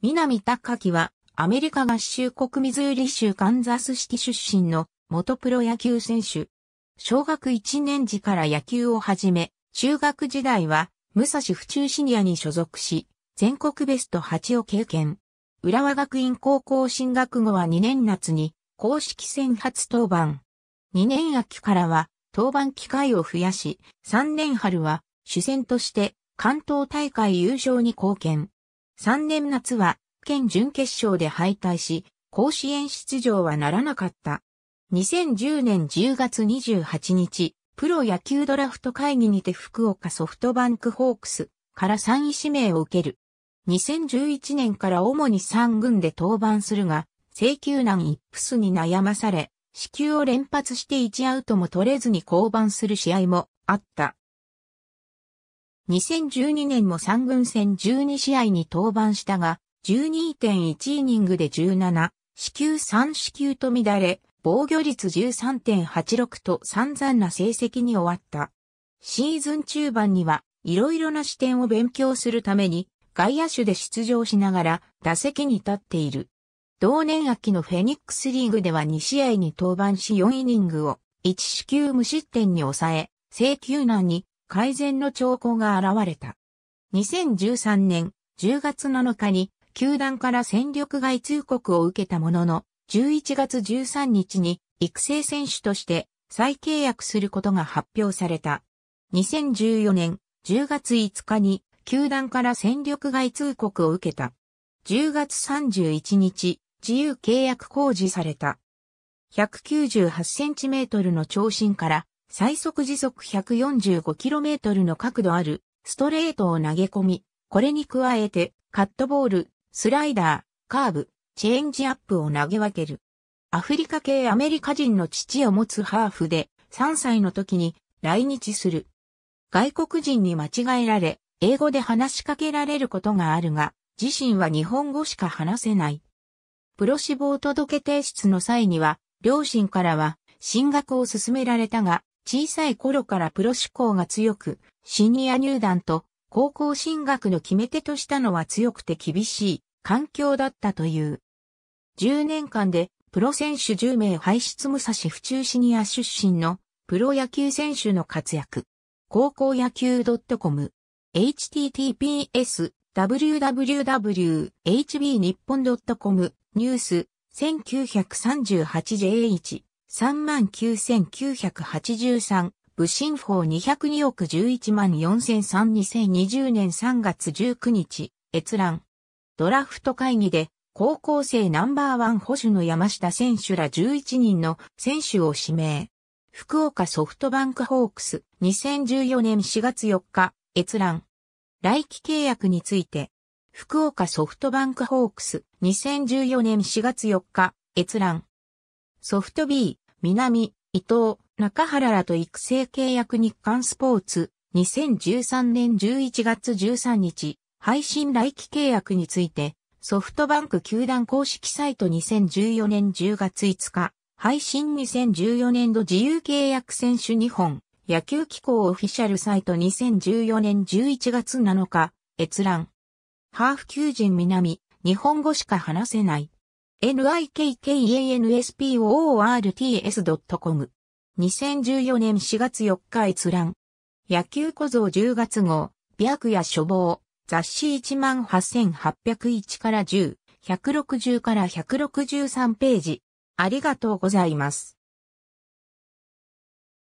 南高木は、アメリカ合衆国ミズーリ州カンザスシティ出身の元プロ野球選手。小学1年時から野球を始め、中学時代は武蔵府中シニアに所属し、全国ベスト8を経験。浦和学院高校進学後は2年夏に公式戦初登板。2年秋からは登板機会を増やし、3年春は主戦として関東大会優勝に貢献。3年夏は、県準決勝で敗退し、甲子園出場はならなかった。2010年10月28日、プロ野球ドラフト会議にて福岡ソフトバンクホークスから3位指名を受ける。2011年から主に3軍で登板するが、請求難イップスに悩まされ、支給を連発して1アウトも取れずに降板する試合もあった。2012年も3軍戦12試合に登板したが、12.1イニングで17、四球3四球と乱れ、防御率13.86と散々な成績に終わった。シーズン中盤には、いろいろな視点を勉強するために、外野手で出場しながら打席に立っている。同年秋のフェニックスリーグでは2試合に登板し4イニングを1四球無失点に抑え、制球難に改善の兆候が現れた。2013年10月7日に球団から戦力外通告を受けたものの、11月13日に育成選手として再契約することが発表された。2014年10月5日に球団から戦力外通告を受けた。10月31日、自由契約公示された。198センチメートルの長身から最速時速 145km の角度あるストレートを投げ込み、これに加えてカットボール、スライダー、カーブ、チェンジアップを投げ分ける。アフリカ系アメリカ人の父を持つハーフで3歳の時に来日する。外国人に間違えられ、英語で話しかけられることがあるが、自身は日本語しか話せない。プロ志望届提出の際には、両親からは進学を勧められたが、小さい頃からプロ志向が強く、シニア入団と高校進学の決め手としたのは強くて厳しい環境だったという。10年間でプロ選手10名排出武蔵府中シニア出身のプロ野球選手の活躍。高校野球 .com https www.hbnippon.com ニュース1 9 3 8 j h 39,983、武神法202億11万4003 2020年3月19日、閲覧。ドラフト会議で、高校生ナンバーワン保守の山下選手ら11人の選手を指名。福岡ソフトバンクホークス2014年4月4日、閲覧。来期契約について。福岡ソフトバンクホークス2014年4月4日、閲覧。ソフト B、南、伊藤、中原らと育成契約日刊スポーツ、2013年11月13日、配信来期契約について、ソフトバンク球団公式サイト2014年10月5日、配信2014年度自由契約選手2本、野球機構オフィシャルサイト2014年11月7日、閲覧。ハーフ求人南、日本語しか話せない。nikkansport.com s。2014年4月4日閲覧。野球小僧10月号、白夜処方、雑誌18801から10、160から163ページ。ありがとうございます。